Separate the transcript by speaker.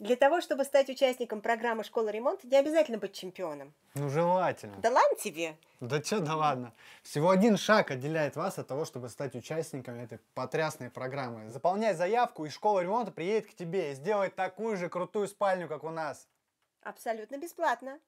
Speaker 1: Для того, чтобы стать участником программы «Школа ремонта», не обязательно быть чемпионом.
Speaker 2: Ну, желательно.
Speaker 3: Да
Speaker 1: ладно тебе.
Speaker 2: Да что, да ладно. Всего один шаг отделяет вас от того, чтобы стать участником этой потрясной программы. Заполняй заявку, и «Школа ремонта» приедет к тебе и сделает такую
Speaker 4: же крутую спальню, как у нас.
Speaker 5: Абсолютно бесплатно.